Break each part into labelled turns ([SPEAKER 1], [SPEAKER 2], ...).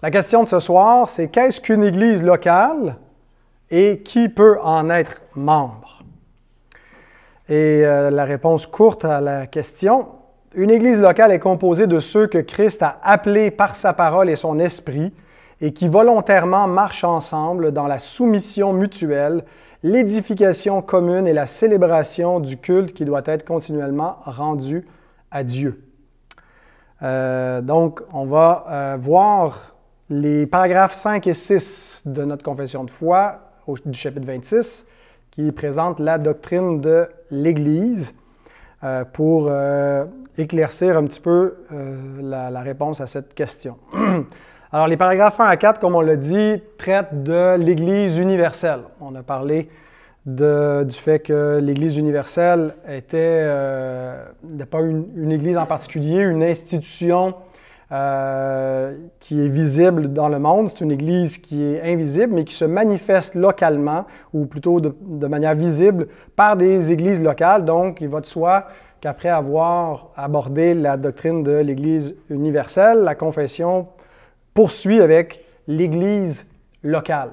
[SPEAKER 1] La question de ce soir, c'est qu'est-ce qu'une Église locale et qui peut en être membre? Et euh, la réponse courte à la question, une Église locale est composée de ceux que Christ a appelés par sa parole et son esprit et qui volontairement marchent ensemble dans la soumission mutuelle, l'édification commune et la célébration du culte qui doit être continuellement rendu à Dieu. Euh, donc, on va euh, voir les paragraphes 5 et 6 de notre confession de foi, du chapitre 26, qui présentent la doctrine de l'Église euh, pour euh, éclaircir un petit peu euh, la, réponse à cette question. Alors, les paragraphes 1 à 4, comme on l'a dit, traitent de l'Église universelle. On a parlé du fait que l'Église universelle était, pas une, une, Église en particulier, une institution euh, qui est visible dans le monde. C'est une Église qui est invisible, mais qui se manifeste localement, ou plutôt de, manière visible, par des Églises locales. Donc, il va de soi qu'après avoir abordé la doctrine de l'Église universelle, la confession poursuit avec l'Église locale.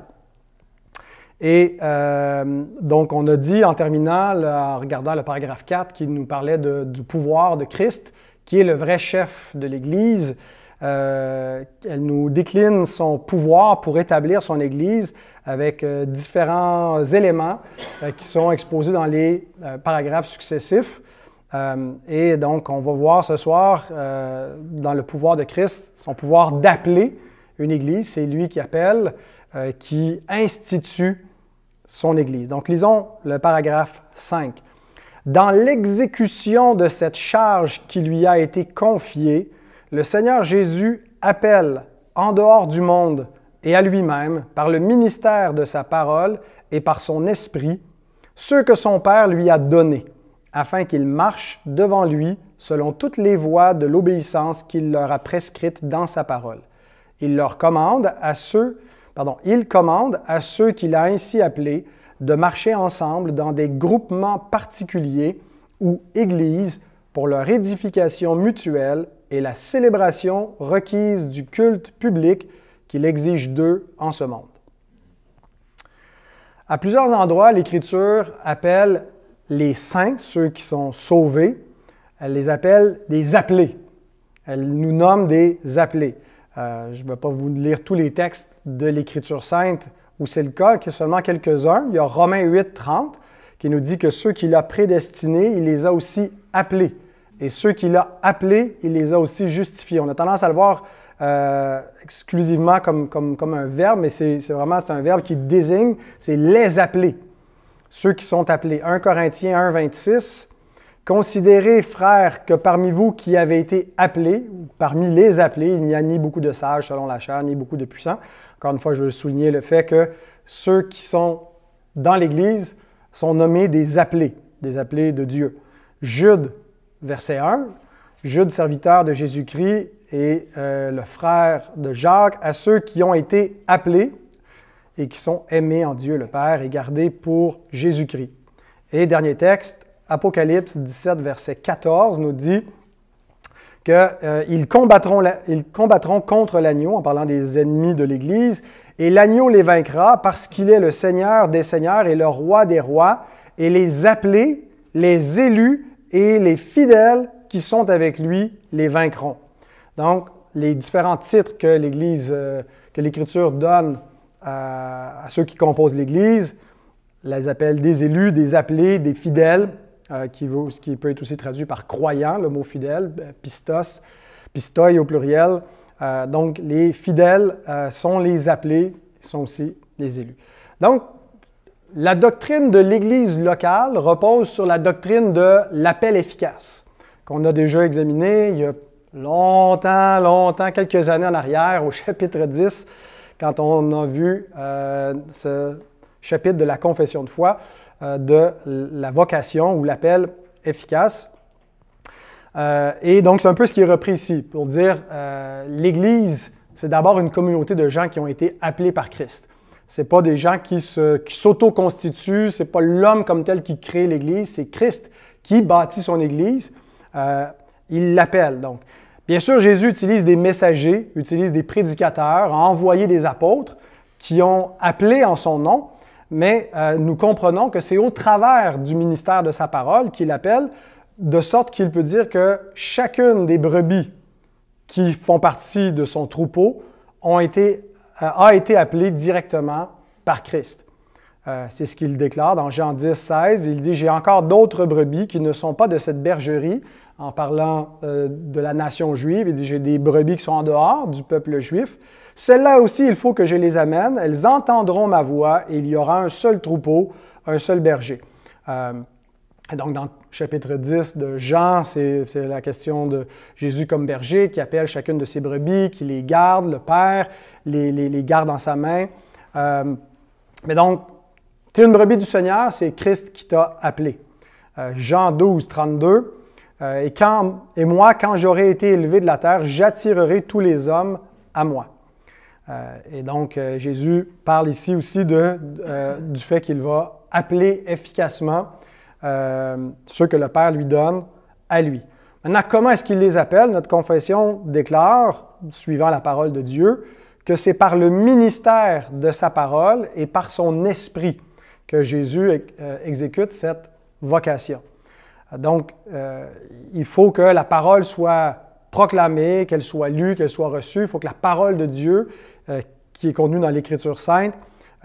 [SPEAKER 1] Et euh, donc, on a dit en terminant, en regardant le paragraphe 4 qui nous parlait du pouvoir de Christ, qui est le vrai chef de l'Église. Euh, elle nous décline son pouvoir pour établir son Église avec euh, différents éléments euh, qui sont exposés dans les paragraphes successifs. et donc, on va voir ce soir, dans le pouvoir de Christ, son pouvoir d'appeler une Église. C'est lui qui appelle, qui institue son Église. Donc, lisons le paragraphe 5. Dans l'exécution de cette charge qui lui a été confiée, le Seigneur Jésus appelle en dehors du monde et à lui-même, par le ministère de sa parole et par son esprit, ceux que son Père lui a donnés, afin qu'ils marchent devant lui selon toutes les voies de l'obéissance qu'il leur a prescrites dans sa parole. Il leur commande à ceux, pardon, il commande à ceux qu'il a ainsi appelés de marcher ensemble dans des groupements particuliers ou églises pour leur édification mutuelle et la célébration requise du culte public qu'il exige d'eux en ce monde. À plusieurs endroits, l'Écriture appelle les saints, ceux qui sont sauvés, elle les appelle des appelés. Elle nous nomme des appelés. Euh, je ne vais pas vous lire tous les textes de l'Écriture sainte où c'est le cas, a seulement quelques-uns. Il y a Romains 8, 30, qui nous dit que ceux qu'il a prédestinés, il les a aussi appelés. Et ceux qu'il a appelés, il les a aussi justifiés. On a tendance à le voir euh, exclusivement comme, un verbe, mais c'est vraiment un verbe qui désigne, c'est les appeler. ceux qui sont appelés. 1 Corinthiens 1, 26. Considérez, frères, que parmi vous qui avez été appelés, ou parmi les appelés, il n'y a ni beaucoup de sages selon la chair, ni beaucoup de puissants, encore une fois, je veux souligner le fait que ceux qui sont dans l'Église sont nommés des appelés, des appelés de Dieu. Jude, verset 1, Jude, serviteur de Jésus-Christ, et euh, le frère de Jacques, à ceux qui ont été appelés et qui sont aimés en Dieu le Père et gardés pour Jésus-Christ. Et dernier texte, Apocalypse 17, verset 14 nous dit, qu'ils euh, combattront, combattront contre l'agneau, en parlant des ennemis de l'Église, et l'agneau les vaincra parce qu'il est le Seigneur des Seigneurs et le Roi des Rois, et les appelés, les élus et les fidèles qui sont avec lui les vaincront. Donc, les différents titres que l'Église, euh, que l'Écriture donne euh, à, ceux qui composent l'Église, les appellent des élus, des appelés, des fidèles, euh, ce qui, qui, peut être aussi traduit par croyant, le mot fidèle, euh, pistos, pistoi au pluriel. Euh, donc, les fidèles sont les appelés, ils sont aussi les élus. Donc, la doctrine de l'Église locale repose sur la doctrine de l'appel efficace, qu'on a déjà examiné il y a longtemps, longtemps, quelques années en arrière, au chapitre 10, quand on a vu ce chapitre de la confession de foi. Euh, de la vocation ou l'appel efficace. Euh, et donc, c'est un peu ce qui est repris ici pour dire euh, l'Église, c'est d'abord une communauté de gens qui ont été appelés par Christ. Ce n'est pas des gens qui s'auto-constituent, ce n'est pas l'homme comme tel qui crée l'Église, c'est Christ qui bâtit son Église. il l'appelle donc. Bien sûr, Jésus utilise des messagers, utilise des prédicateurs, a envoyé des apôtres qui ont appelé en son nom, mais euh, nous comprenons que c'est au travers du ministère de sa parole qu'il appelle, de sorte qu'il peut dire que chacune des brebis qui font partie de son troupeau euh, a été appelée directement par Christ. Euh, c'est ce qu'il déclare dans Jean 10, 16. Il dit, j'ai encore d'autres brebis qui ne sont pas de cette bergerie, en parlant de la nation juive. Il dit, j'ai des brebis qui sont en dehors du peuple juif. Celles-là aussi, il faut que je les amène. Elles entendront ma voix et il y aura un seul troupeau, un seul berger. Euh, donc, dans le chapitre 10 de Jean, c'est la question de Jésus comme berger qui appelle chacune de ses brebis, qui les garde, le Père les, les, garde dans sa main. Euh, mais donc, tu es une brebis du Seigneur, c'est Christ qui t'a appelé. Euh, Jean 12, 32. et moi, quand j'aurai été élevé de la terre, j'attirerai tous les hommes à moi. Euh, et donc, euh, Jésus parle ici aussi euh, du fait qu'il va appeler efficacement ceux que le Père lui donne à lui. Maintenant, comment est-ce qu'il les appelle? Notre confession déclare, suivant la parole de Dieu, que c'est par le ministère de sa parole et par son esprit que Jésus exécute cette vocation. Donc, il faut que la parole soit proclamée, qu'elle soit lue, qu'elle soit reçue. Il faut que la parole de Dieu euh, qui est contenu dans l'Écriture sainte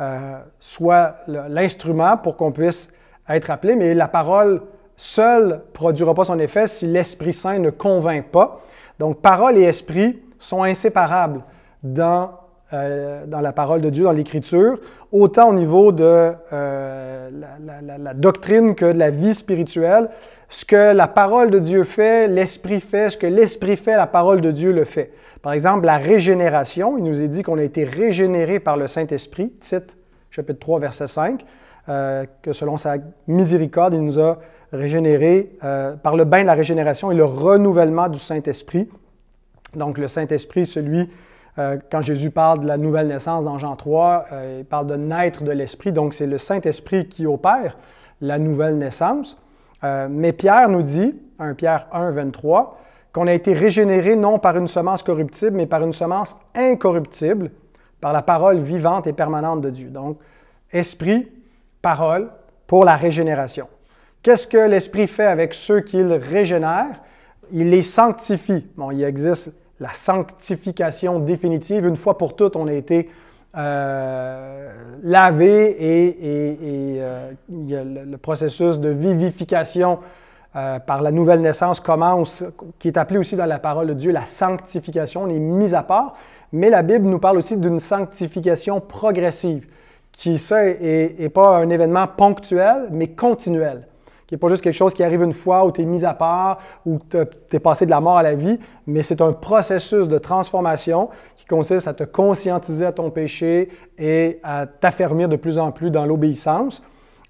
[SPEAKER 1] euh, soit l'instrument pour qu'on puisse être appelé, mais la parole seule produira pas son effet si l'Esprit Saint ne convainc pas. Donc parole et esprit sont inséparables dans, euh, dans la parole de Dieu, dans l'Écriture, autant au niveau de la, doctrine que de la vie spirituelle ce que la parole de Dieu fait, l'Esprit fait, ce que l'Esprit fait, la parole de Dieu le fait. Par exemple, la régénération, il nous est dit qu'on a été régénéré par le Saint-Esprit, titre chapitre 3, verset 5, euh, que selon sa miséricorde, il nous a régénérés euh, par le bain de la régénération et le renouvellement du Saint-Esprit. Donc le Saint-Esprit, celui, euh, quand Jésus parle de la nouvelle naissance dans Jean 3, il parle de naître de l'Esprit, donc c'est le Saint-Esprit qui opère la nouvelle naissance. Euh, mais Pierre nous dit, 1 Pierre 1, 23, qu'on a été régénéré non par une semence corruptible, mais par une semence incorruptible, par la parole vivante et permanente de Dieu. Donc, esprit, parole, pour la régénération. Qu'est-ce que l'Esprit fait avec ceux qu'il régénère? Il les sanctifie. Bon, il existe la sanctification définitive. Une fois pour toutes, on a été euh, laver et, euh, le, processus de vivification euh, par la nouvelle naissance commence, qui est appelé aussi dans la parole de Dieu la sanctification, les mises à part, mais la Bible nous parle aussi d'une sanctification progressive, qui ça n'est pas un événement ponctuel, mais continuel qui n'est pas juste quelque chose qui arrive une fois où tu es mis à part, où tu es passé de la mort à la vie, mais c'est un processus de transformation qui consiste à te conscientiser à ton péché et à t'affermir de plus en plus dans l'obéissance.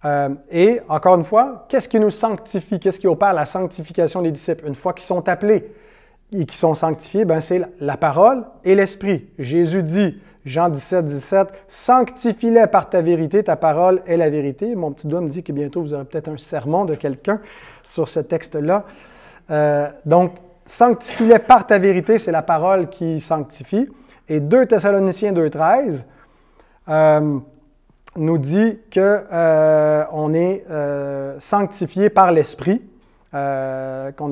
[SPEAKER 1] Euh, et encore une fois, qu'est-ce qui nous sanctifie? Qu'est-ce qui opère la sanctification des disciples une fois qu'ils sont appelés et qu'ils sont sanctifiés? Ben, c'est la parole et l'esprit. Jésus dit, Jean 17, 17, sanctifie-les par ta vérité, ta parole est la vérité. Mon petit doigt me dit que bientôt vous aurez peut-être un sermon de quelqu'un sur ce texte-là. Euh, donc, sanctifie-les par ta vérité, c'est la parole qui sanctifie. Et 2 Thessaloniciens 2, 13 euh, nous dit qu'on euh, on est sanctifié par l'Esprit, qu'on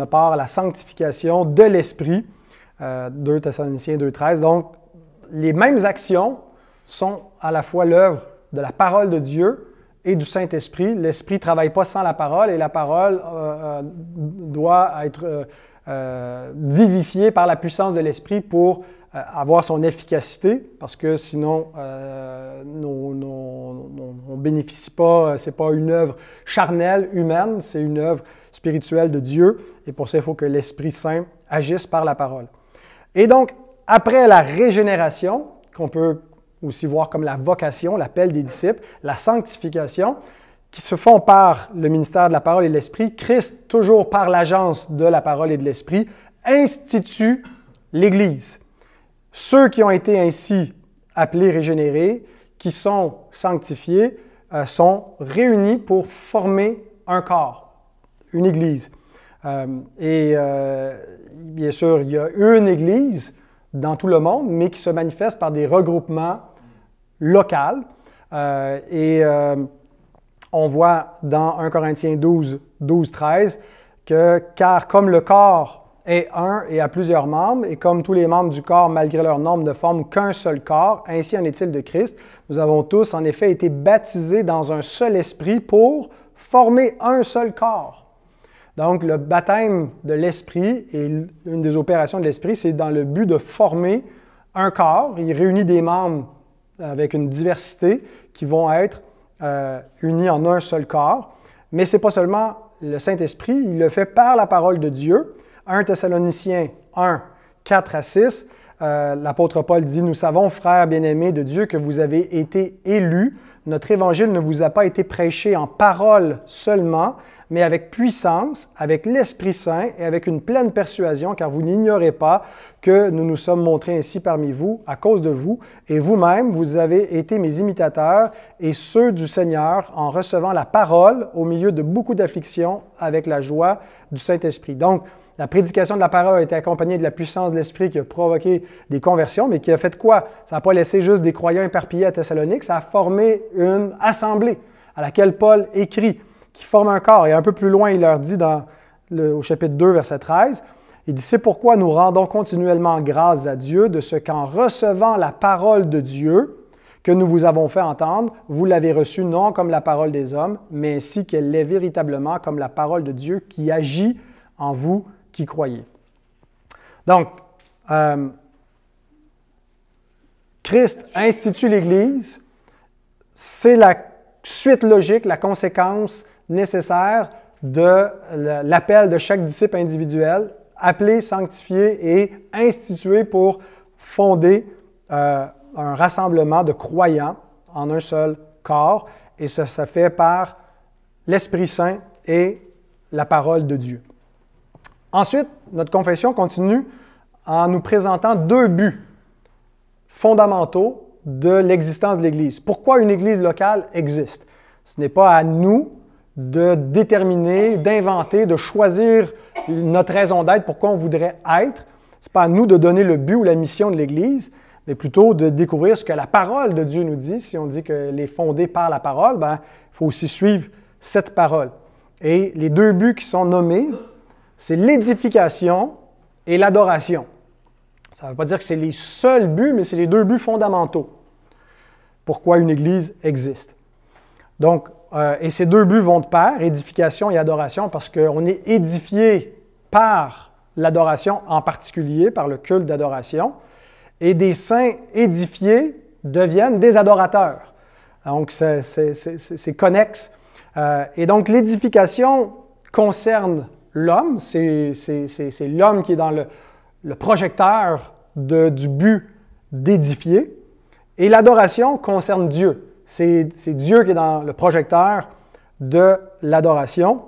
[SPEAKER 1] a part à la sanctification de l'Esprit. 2 Thessaloniciens 13, Donc, les mêmes actions sont à la fois l'œuvre de la parole de Dieu et du Saint-Esprit. L'Esprit ne travaille pas sans la parole et la parole euh, euh, doit être euh, vivifiée par la puissance de l'Esprit pour avoir son efficacité, parce que sinon, on ne bénéficie pas, ce n'est pas une œuvre charnelle, humaine, c'est une œuvre spirituelle de Dieu, et pour ça, il faut que l'Esprit Saint agisse par la parole. Et donc, après la régénération, qu'on peut aussi voir comme la vocation, l'appel des disciples, la sanctification, qui se font par le ministère de la parole et de l'esprit, Christ, toujours par l'agence de la parole et de l'esprit, institue l'Église. Ceux qui ont été ainsi appelés régénérés, qui sont sanctifiés, euh, sont réunis pour former un corps, une Église. Euh, et euh, bien sûr, il y a une Église, dans tout le monde, mais qui se manifeste par des regroupements locaux. Euh, et euh, on voit dans 1 Corinthiens 12, 12, 13 que car comme le corps est un et a plusieurs membres, et comme tous les membres du corps, malgré leur nombre, ne forment qu'un seul corps, ainsi en est-il de Christ. Nous avons tous en effet été baptisés dans un seul esprit pour former un seul corps. Donc, le baptême de l'Esprit et une des opérations de l'Esprit, c'est dans le but de former un corps. Il réunit des membres avec une diversité qui vont être euh, unis en un seul corps. Mais ce n'est pas seulement le Saint-Esprit, il le fait par la parole de Dieu. 1 Thessaloniciens 1, 4 à 6, euh, l'apôtre Paul dit, Nous savons, frères bien-aimés de Dieu, que vous avez été élus notre évangile ne vous a pas été prêché en parole seulement, mais avec puissance, avec l'Esprit Saint et avec une pleine persuasion, car vous n'ignorez pas que nous nous sommes montrés ainsi parmi vous à cause de vous, et vous-même, vous avez été mes imitateurs et ceux du Seigneur en recevant la parole au milieu de beaucoup d'afflictions avec la joie du Saint-Esprit. Donc, la prédication de la parole a été accompagnée de la puissance de l'Esprit qui a provoqué des conversions, mais qui a fait quoi? Ça n'a pas laissé juste des croyants éparpillés à Thessalonique, ça a formé une assemblée à laquelle Paul écrit, qui forme un corps. Et un peu plus loin, il leur dit dans au chapitre 2, verset 13, il dit, c'est pourquoi nous rendons continuellement grâce à Dieu de ce qu'en recevant la parole de Dieu, que nous vous avons fait entendre, vous l'avez reçue non comme la parole des hommes, mais ainsi qu'elle l'est véritablement comme la parole de Dieu qui agit en vous qui Donc, euh, Christ institue l'Église, c'est la suite logique, la conséquence nécessaire de l'appel de chaque disciple individuel, appelé, sanctifié et institué pour fonder euh, un rassemblement de croyants en un seul corps. Et ça se fait par l'Esprit Saint et la parole de Dieu. Ensuite, notre confession continue en nous présentant deux buts fondamentaux de l'existence de l'Église. Pourquoi une Église locale existe? Ce n'est pas à nous de déterminer, d'inventer, de choisir notre raison d'être, pourquoi on voudrait être. Ce n'est pas à nous de donner le but ou la mission de l'Église, mais plutôt de découvrir ce que la parole de Dieu nous dit. Si on dit qu'elle est fondée par la parole, ben, il faut aussi suivre cette parole. Et les deux buts qui sont nommés c'est l'édification et l'adoration. Ça ne veut pas dire que c'est les seuls buts, mais c'est les deux buts fondamentaux. Pourquoi une Église existe. Donc, euh, et ces deux buts vont de pair, édification et adoration, parce qu'on est édifié par l'adoration en particulier, par le culte d'adoration, et des saints édifiés deviennent des adorateurs. Donc, c'est connexe. Euh, et donc, l'édification concerne l'homme, c'est l'homme qui est dans le, projecteur du but d'édifier. Et l'adoration concerne Dieu. C'est Dieu qui est dans le projecteur de l'adoration.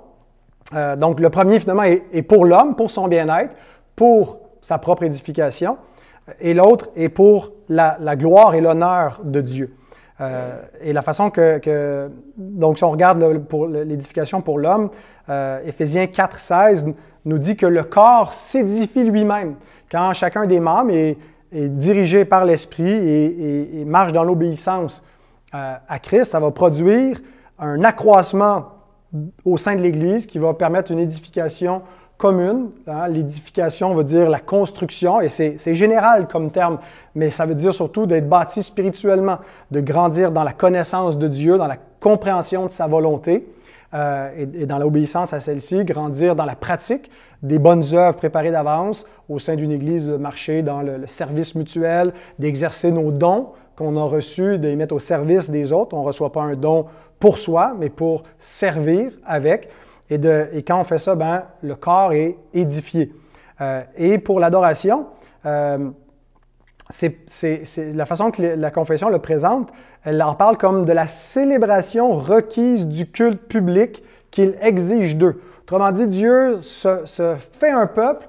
[SPEAKER 1] Euh, donc le premier finalement est, pour l'homme, pour son bien-être, pour sa propre édification, et l'autre est pour la gloire et l'honneur de Dieu. Euh, et la façon que, Donc, si on regarde l'édification pour l'homme, Ephésiens Éphésiens 4, nous dit que le corps s'édifie lui-même. Quand chacun des membres est, dirigé par l'esprit et, marche dans l'obéissance euh, à Christ, ça va produire un accroissement au sein de l'Église qui va permettre une édification commune. Hein, l'édification veut dire la construction, et c'est général comme terme, mais ça veut dire surtout d'être bâti spirituellement, de grandir dans la connaissance de Dieu, dans la compréhension de sa volonté euh, et, dans l'obéissance à celle-ci, grandir dans la pratique des bonnes œuvres préparées d'avance au sein d'une église, de marcher dans le, le service mutuel, d'exercer nos dons qu'on a reçus, de les mettre au service des autres. On ne reçoit pas un don pour soi, mais pour servir avec. Et, quand on fait ça, ben, le corps est édifié. Euh, et pour l'adoration, euh, c'est la façon que la confession le présente, elle en parle comme de la célébration requise du culte public qu'il exige d'eux. Autrement dit, Dieu se, fait un peuple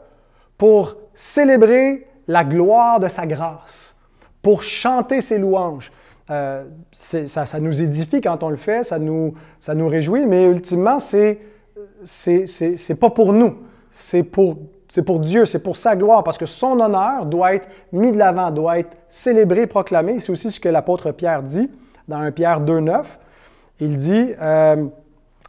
[SPEAKER 1] pour célébrer la gloire de sa grâce, pour chanter ses louanges. Euh, ça, ça, nous édifie quand on le fait, ça nous, ça nous réjouit, mais ultimement, c'est c'est pas pour nous, c'est pour, Dieu, c'est pour sa gloire, parce que son honneur doit être mis de l'avant, doit être célébré, proclamé. C'est aussi ce que l'apôtre Pierre dit dans 1 Pierre 2,9. Il dit euh,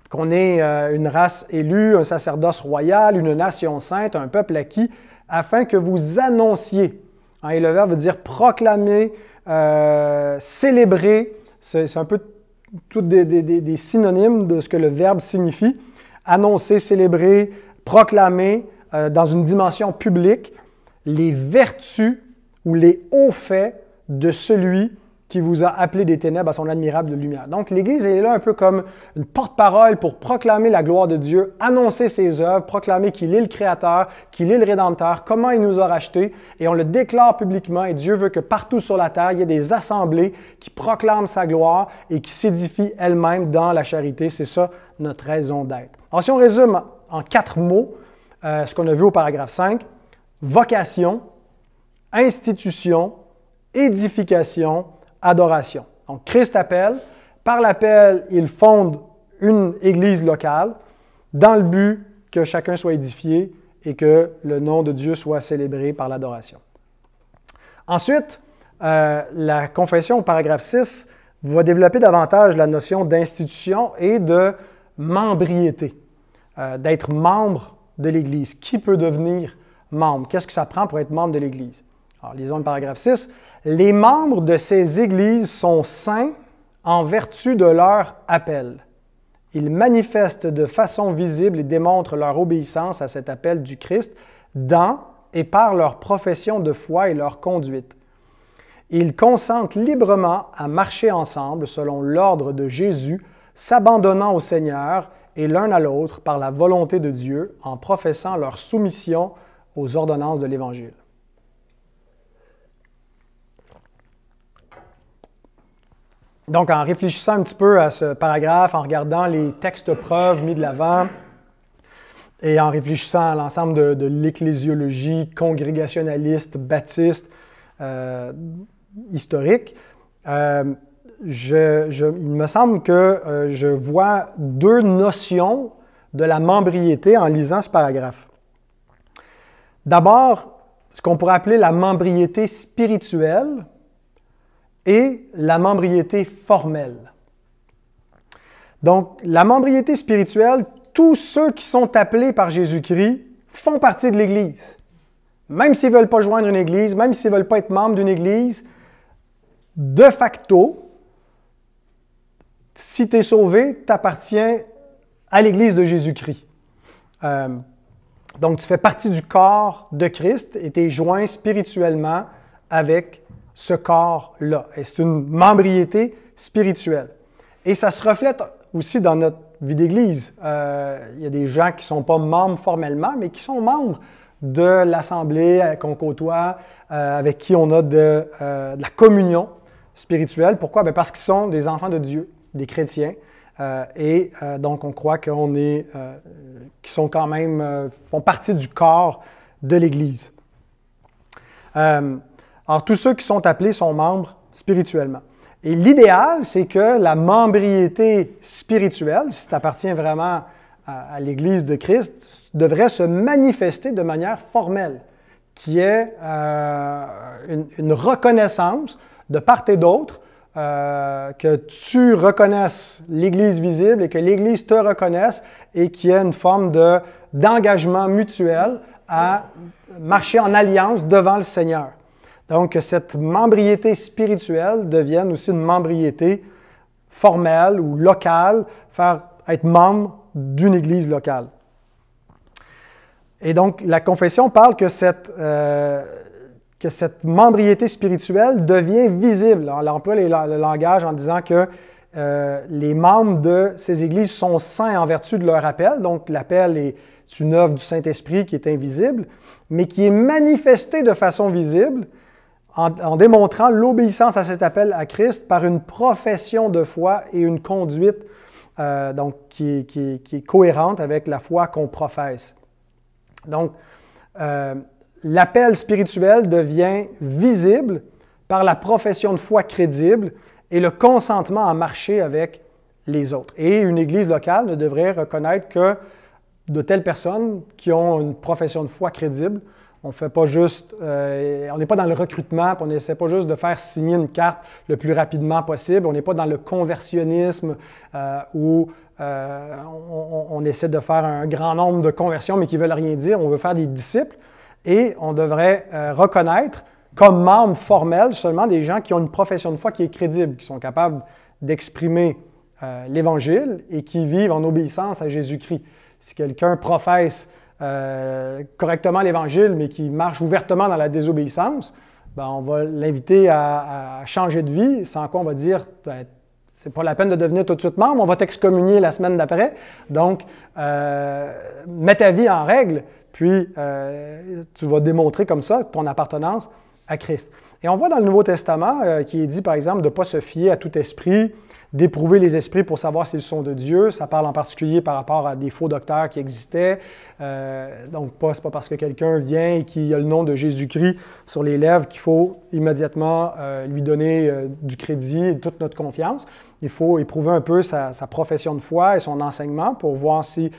[SPEAKER 1] qu'on est euh, une race élue, un sacerdoce royal, une nation sainte, un peuple acquis, afin que vous annonciez. le verbe veut dire proclamer, euh, célébrer. C'est un peu tous des synonymes de ce que le verbe signifie annoncer, célébrer, proclamer euh, dans une dimension publique les vertus ou les hauts faits de celui qui vous a appelé des ténèbres à son admirable lumière. Donc l'Église est là un peu comme une porte-parole pour proclamer la gloire de Dieu, annoncer ses œuvres, proclamer qu'il est le Créateur, qu'il est le Rédempteur, comment il nous a rachetés, et on le déclare publiquement, et Dieu veut que partout sur la terre, il y ait des assemblées qui proclament sa gloire et qui s'édifient elles-mêmes dans la charité. C'est ça notre raison d'être. Alors, si on résume en quatre mots euh, ce qu'on a vu au paragraphe 5, vocation, institution, édification, adoration. Donc, Christ appelle. Par l'appel, il fonde une église locale dans le but que chacun soit édifié et que le nom de Dieu soit célébré par l'adoration. Ensuite, euh, la confession au paragraphe 6 va développer davantage la notion d'institution et de membriété. Euh, d'être membre de l'Église. Qui peut devenir membre? Qu'est-ce que ça prend pour être membre de l'Église? Alors, lisons le paragraphe 6. Les membres de ces Églises sont saints en vertu de leur appel. Ils manifestent de façon visible et démontrent leur obéissance à cet appel du Christ dans et par leur profession de foi et leur conduite. Ils consentent librement à marcher ensemble selon l'ordre de Jésus, s'abandonnant au Seigneur et l'un à l'autre par la volonté de Dieu en professant leur soumission aux ordonnances de l'Évangile. Donc, en réfléchissant un petit peu à ce paragraphe, en regardant les textes preuves mis de l'avant et en réfléchissant à l'ensemble de, de l'ecclésiologie congrégationaliste, baptiste, euh, historique, euh, il me semble que euh, je vois deux notions de la membriété en lisant ce paragraphe. D'abord, ce qu'on pourrait appeler la membriété spirituelle et la membriété formelle. Donc, la membriété spirituelle, tous ceux qui sont appelés par Jésus-Christ font partie de l'Église. Même s'ils ne veulent pas joindre une Église, même s'ils ne veulent pas être membres d'une Église, de facto, si tu es sauvé, tu appartiens à l'Église de Jésus-Christ. Euh, donc, tu fais partie du corps de Christ et tu es joint spirituellement avec ce corps-là. Et c'est une membriété spirituelle. Et ça se reflète aussi dans notre vie d'Église. Euh, il y a des gens qui ne sont pas membres formellement, mais qui sont membres de l'assemblée euh, qu'on côtoie, avec qui on a de, la communion spirituelle. Pourquoi? Ben, parce qu'ils sont des enfants de Dieu des chrétiens. Euh, et euh, donc, on croit qu'on est, euh, qui sont quand même, font partie du corps de l'Église. alors, tous ceux qui sont appelés sont membres spirituellement. Et l'idéal, c'est que la membriété spirituelle, si ça appartient vraiment à, l'Église de Christ, devrait se manifester de manière formelle, qui est une reconnaissance de part et d'autre euh, que tu reconnaisses l'Église visible et que l'Église te reconnaisse et qu'il y ait une forme de, d'engagement mutuel à marcher en alliance devant le Seigneur. Donc, que cette membriété spirituelle devienne aussi une membriété formelle ou locale, faire être membre d'une église locale. Et donc, la confession parle que cette, euh, que cette membriété spirituelle devient visible. On emploie le langage en disant que euh, les membres de ces églises sont saints en vertu de leur appel. Donc, l'appel est une œuvre du Saint-Esprit qui est invisible, mais qui est manifestée de façon visible en, démontrant l'obéissance à cet appel à Christ par une profession de foi et une conduite euh, donc, qui, est cohérente avec la foi qu'on professe. Donc, euh, l'appel spirituel devient visible par la profession de foi crédible et le consentement à marcher avec les autres. Et une Église locale ne devrait reconnaître que de telles personnes qui ont une profession de foi crédible. On fait pas juste, euh, on n'est pas dans le recrutement, on n'essaie pas juste de faire signer une carte le plus rapidement possible. On n'est pas dans le conversionnisme euh, où euh, on, on, essaie de faire un grand nombre de conversions mais qui veulent rien dire. On veut faire des disciples et on devrait euh, reconnaître comme membres formels seulement des gens qui ont une profession de foi qui est crédible, qui sont capables d'exprimer euh, l'Évangile et qui vivent en obéissance à Jésus-Christ. Si quelqu'un professe euh, correctement l'Évangile mais qui marche ouvertement dans la désobéissance, ben, on va l'inviter à, changer de vie, sans quoi on va dire ben, c'est pas la peine de devenir tout de suite membre, on va t'excommunier la semaine d'après. Donc, mets ta vie en règle. Puis, euh, tu vas démontrer comme ça ton appartenance à Christ. Et on voit dans le Nouveau Testament qu'il euh, qui est dit, par exemple, de ne pas se fier à tout esprit, d'éprouver les esprits pour savoir s'ils sont de Dieu. Ça parle en particulier par rapport à des faux docteurs qui existaient. Euh, donc, ce n'est pas parce que quelqu'un vient et qu'il a le nom de Jésus-Christ sur les lèvres qu'il faut immédiatement lui donner du crédit et toute notre confiance. Il faut éprouver un peu sa, sa profession de foi et son enseignement pour voir si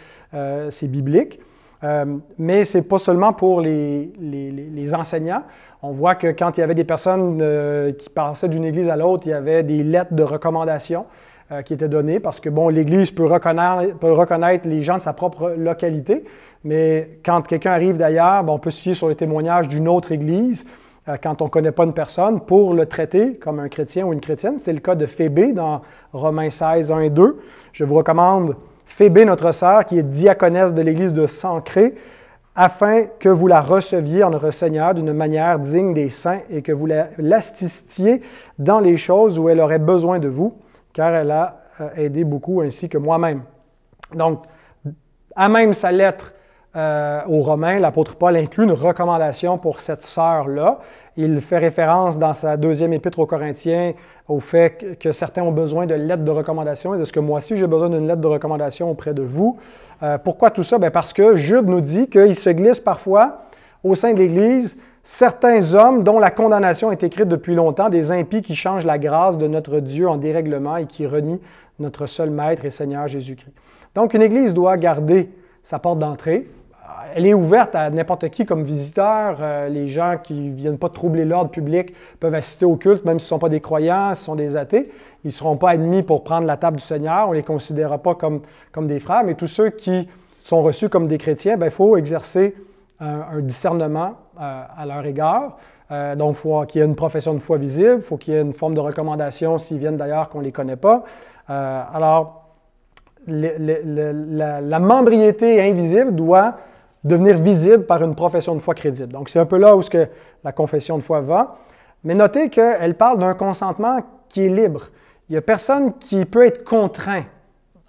[SPEAKER 1] c'est biblique. Euh, mais ce n'est pas seulement pour les, les, enseignants. On voit que quand il y avait des personnes euh, qui passaient d'une église à l'autre, il y avait des lettres de recommandation euh, qui étaient données parce que, bon, l'église peut reconnaître, peut reconnaître, les gens de sa propre localité, mais quand quelqu'un arrive d'ailleurs, on peut se fier sur les témoignages d'une autre église quand on ne connaît pas une personne pour le traiter comme un chrétien ou une chrétienne. C'est le cas de Phébé dans Romains 16, 1 et 2. Je vous recommande Phébé, notre sœur, qui est diaconesse de l'Église de Sancré, afin que vous la receviez en notre Seigneur d'une manière digne des saints et que vous l'assistiez dans les choses où elle aurait besoin de vous, car elle a euh, aidé beaucoup ainsi que moi-même. Donc, à même sa lettre, euh, aux Romains, l'apôtre Paul inclut une recommandation pour cette sœur-là. Il fait référence dans sa deuxième épître aux Corinthiens au fait que certains ont besoin de lettres de recommandation. Est-ce que moi aussi j'ai besoin d'une lettre de recommandation auprès de vous? Euh, pourquoi tout ça? Ben, parce que Jude nous dit qu'il se glisse parfois au sein de l'Église certains hommes dont la condamnation est écrite depuis longtemps, des impies qui changent la grâce de notre Dieu en dérèglement et qui renient notre seul Maître et Seigneur Jésus-Christ. Donc une Église doit garder sa porte d'entrée, elle est ouverte à n'importe qui comme visiteur. Euh, les gens qui ne viennent pas troubler l'ordre public peuvent assister au culte, même s'ils ne sont pas des croyants, s'ils sont des athées. Ils ne seront pas admis pour prendre la table du Seigneur. On ne les considérera pas comme, comme des frères. Mais tous ceux qui sont reçus comme des chrétiens, il ben, faut exercer euh, un, discernement euh, à leur égard. donc, faut il faut qu'il y ait une profession de foi visible. Faut il faut qu'il y ait une forme de recommandation s'ils viennent d'ailleurs qu'on ne les connaît pas. alors, la, la membriété invisible doit devenir visible par une profession de foi crédible. Donc, c'est un peu là où ce que la confession de foi va. Mais notez qu'elle parle d'un consentement qui est libre. Il n'y a personne qui peut être contraint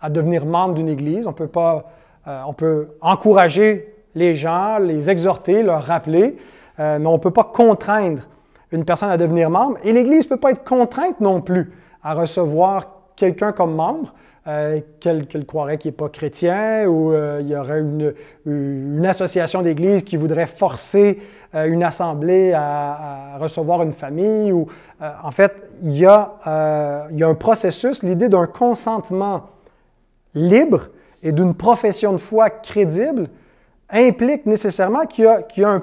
[SPEAKER 1] à devenir membre d'une Église. On peut, pas, euh, on peut encourager les gens, les exhorter, leur rappeler, euh, mais on ne peut pas contraindre une personne à devenir membre. Et l'Église ne peut pas être contrainte non plus à recevoir quelqu'un comme membre, euh, qu'elle croirait qu'il n'est pas chrétien, ou euh, il y aurait une, association d'église qui voudrait forcer euh, une assemblée à, recevoir une famille, ou en fait, il y, a, il y a un processus, l'idée d'un consentement libre et d'une profession de foi crédible implique nécessairement qu'il y, y a,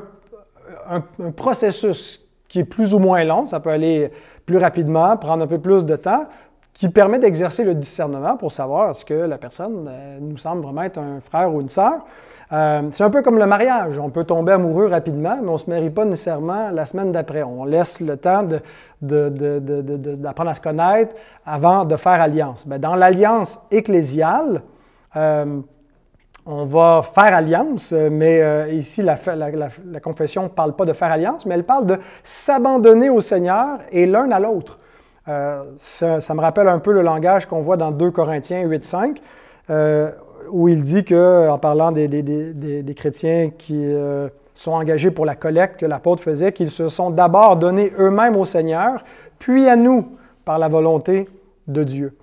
[SPEAKER 1] un processus qui est plus ou moins long, ça peut aller plus rapidement, prendre un peu plus de temps, qui permet d'exercer le discernement pour savoir est-ce que la personne euh, nous semble vraiment être un frère ou une sœur. Euh, c'est un peu comme le mariage. On peut tomber amoureux rapidement, mais on ne se marie pas nécessairement la semaine d'après. On laisse le temps de, d'apprendre à se connaître avant de faire alliance. Ben, dans l'alliance ecclésiale, euh, on va faire alliance, mais ici, la confession ne parle pas de faire alliance, mais elle parle de s'abandonner au Seigneur et l'un à l'autre. Euh, ça, me rappelle un peu le langage qu'on voit dans 2 Corinthiens 8.5, euh, où il dit que, en parlant des, chrétiens qui euh, sont engagés pour la collecte que l'apôtre faisait, qu'ils se sont d'abord donnés eux-mêmes au Seigneur, puis à nous, par la volonté de Dieu.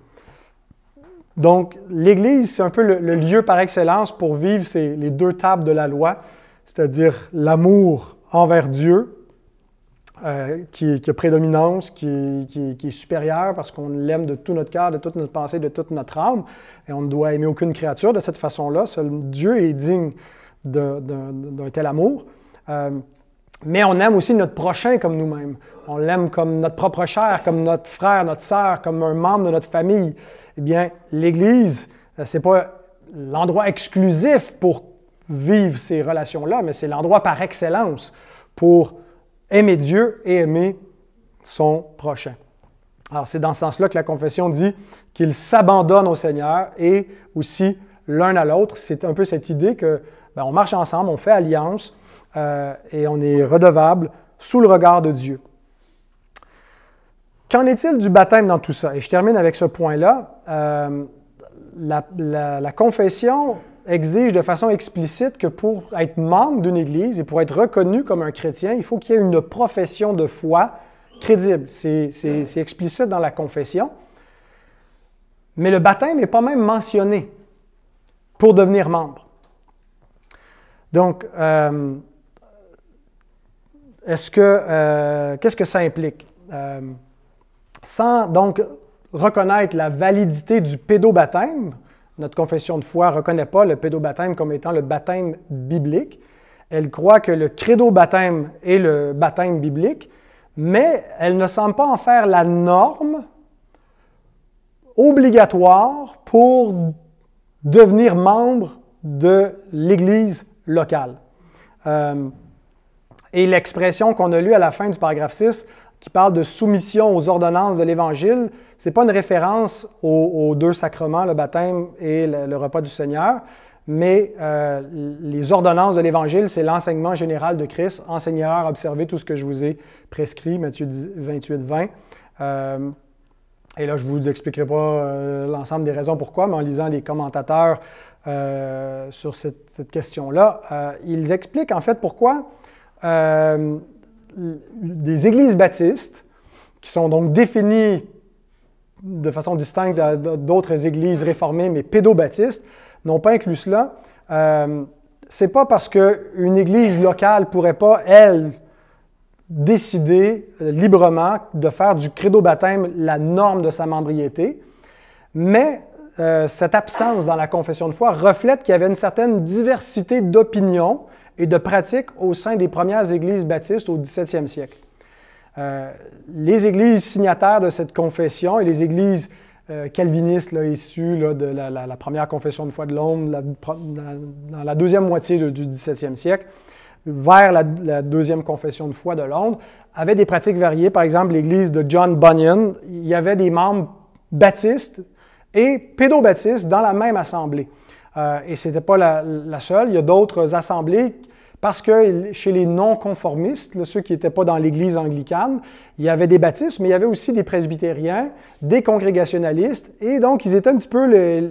[SPEAKER 1] Donc, l'Église, c'est un peu le, le, lieu par excellence pour vivre ces, les deux tables de la loi, c'est-à-dire l'amour envers Dieu euh, qui, a prédominance, qui, est supérieure parce qu'on l'aime de tout notre cœur, de toute notre pensée, de toute notre âme. Et on ne doit aimer aucune créature de cette façon-là. Seul Dieu est digne d'un tel amour. Euh, mais on aime aussi notre prochain comme nous-mêmes. On l'aime comme notre propre chair, comme notre frère, notre sœur, comme un membre de notre famille. Eh bien, l'Église, euh, c'est pas l'endroit exclusif pour vivre ces relations-là, mais c'est l'endroit par excellence pour aimer Dieu et aimer son prochain. Alors c'est dans ce sens-là que la confession dit qu'il s'abandonne au Seigneur et aussi l'un à l'autre. C'est un peu cette idée que ben, on marche ensemble, on fait alliance euh, et on est redevable sous le regard de Dieu. Qu'en est-il du baptême dans tout ça? Et je termine avec ce point-là. Euh, la confession exige de façon explicite que pour être membre d'une Église et pour être reconnu comme un chrétien, il faut qu'il y ait une profession de foi crédible. C'est explicite dans la confession. Mais le baptême n'est pas même mentionné pour devenir membre. Donc, euh, est-ce que euh, qu'est-ce que ça implique euh, Sans donc reconnaître la validité du pédobaptême, notre confession de foi ne reconnaît pas le pédobaptême comme étant le baptême biblique. Elle croit que le credo-baptême est le baptême biblique, mais elle ne semble pas en faire la norme obligatoire pour devenir membre de l'Église locale. Euh, et l'expression qu'on a lue à la fin du paragraphe 6, qui parle de soumission aux ordonnances de l'Évangile, n'est pas une référence aux, deux sacrements, le baptême et le, repas du Seigneur, mais euh, les ordonnances de l'Évangile, c'est l'enseignement général de Christ. Enseigneur, observez tout ce que je vous ai prescrit, Matthieu 28, 20. Euh, et là, je ne vous expliquerai pas euh, l'ensemble des raisons pourquoi, mais en lisant les commentateurs sur cette, cette question-là, ils expliquent en fait pourquoi des églises baptistes, qui sont donc définies de façon distincte d'autres églises réformées, mais pédobaptistes, n'ont pas inclus cela. Euh, c'est pas parce qu'une église locale pourrait pas, elle, décider euh, librement de faire du credo baptême la norme de sa membriété, mais euh, cette absence dans la confession de foi reflète qu'il y avait une certaine diversité d'opinions et de pratiques au sein des premières églises baptistes au 17 siècle. Euh, les églises signataires de cette confession et les églises euh, calvinistes là, issues de la, première confession de foi de Londres dans la deuxième moitié du 17e siècle, vers la, deuxième confession de foi de Londres, avaient des pratiques variées. Par exemple, l'église de John Bunyan, il y avait des membres baptistes et pédobaptistes dans la même assemblée. Euh, et ce n'était pas la, seule. Il y a d'autres assemblées parce que chez les non-conformistes, ceux qui n'étaient pas dans l'Église anglicane, il y avait des baptistes, mais il y avait aussi des presbytériens, des congrégationalistes, et donc ils étaient un petit peu le,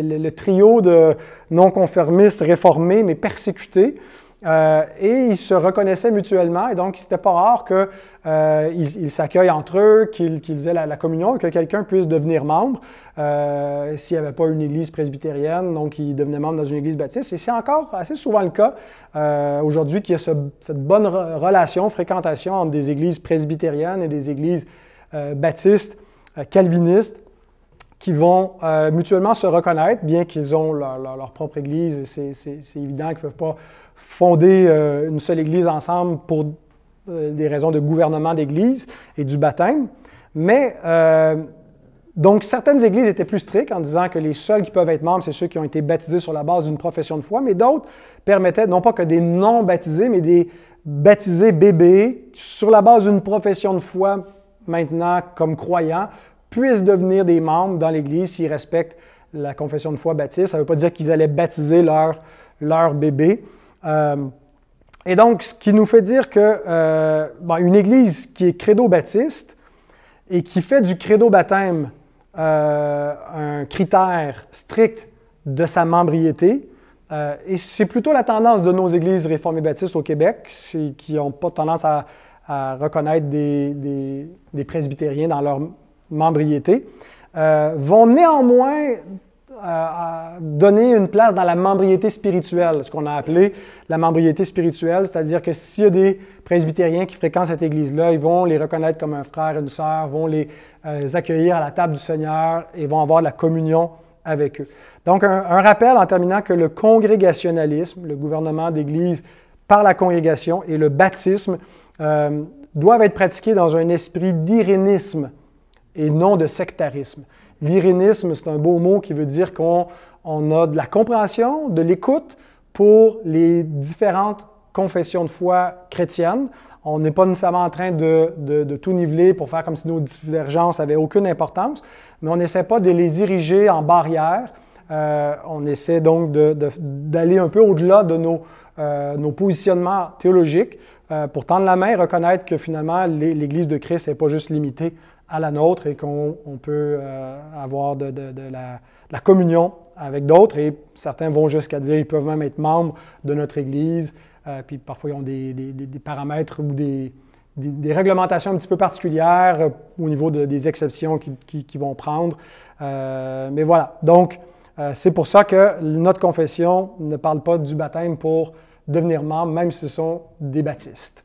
[SPEAKER 1] le trio de non-conformistes réformés, mais persécutés. Euh, et ils se reconnaissaient mutuellement, et donc c'était pas rare qu'ils euh, s'accueillent entre eux, qu'ils aient la, communion, que quelqu'un puisse devenir membre euh, s'il n'y avait pas une église presbytérienne, donc il devenait membre dans une église baptiste. Et c'est encore assez souvent le cas aujourd'hui qu'il y a cette bonne relation, fréquentation entre des églises presbytériennes et des églises baptistes, calvinistes qui vont mutuellement se reconnaître, bien qu'ils ont leur, leur, propre Église, c'est évident qu'ils ne peuvent pas fonder euh, une seule Église ensemble pour euh, des raisons de gouvernement d'Église et du baptême. Mais euh, donc, certaines églises étaient plus strictes en disant que les seuls qui peuvent être membres, c'est ceux qui ont été baptisés sur la base d'une profession de foi, mais d'autres permettaient non pas que des non-baptisés, mais des baptisés bébés, sur la base d'une profession de foi maintenant comme croyants, puissent devenir des membres dans l'Église s'ils respectent la confession de foi baptiste. Ça ne veut pas dire qu'ils allaient baptiser leur bébé, euh, et donc, ce qui nous fait dire que euh, ben, une Église qui est credo baptiste et qui fait du credo baptême euh, un critère strict de sa membriété, et c'est plutôt la tendance de nos églises réformées baptistes au Québec, qui n'ont pas tendance à, reconnaître des, des, des, presbytériens dans leur membriété, vont néanmoins à euh, euh, donner une place dans la membriété spirituelle, ce qu'on a appelé la membriété spirituelle, c'est-à-dire que s'il y a des presbytériens qui fréquentent cette église-là, ils vont les reconnaître comme un frère, une sœur, vont les euh, accueillir à la table du Seigneur et vont avoir la communion avec eux. Donc, un, rappel en terminant que le congrégationalisme, le gouvernement d'église par la congrégation et le baptisme doivent être pratiqués dans un esprit d'irénisme et non de sectarisme. L'irénisme, c'est un beau mot qui veut dire qu'on a de la compréhension, de l'écoute pour les différentes confessions de foi chrétiennes. On n'est pas nécessairement en train de, tout niveler pour faire comme si nos divergences n'avaient aucune importance, mais on n'essaie pas de les ériger en barrière. Euh, on essaie donc d'aller un peu au-delà de nos, euh, nos, positionnements théologiques euh, pour tendre la main et reconnaître que finalement l'Église de Christ n'est pas juste limitée à la nôtre et qu'on peut euh, avoir de, la, communion avec d'autres. Et certains vont jusqu'à dire ils peuvent même être membres de notre Église. Euh, puis parfois, ils ont des, paramètres ou des, réglementations un petit peu particulières euh, au niveau des exceptions qu'ils qui, qui, vont prendre. mais voilà. Donc, c'est pour ça que notre confession ne parle pas du baptême pour devenir membre, même si ce sont des baptistes.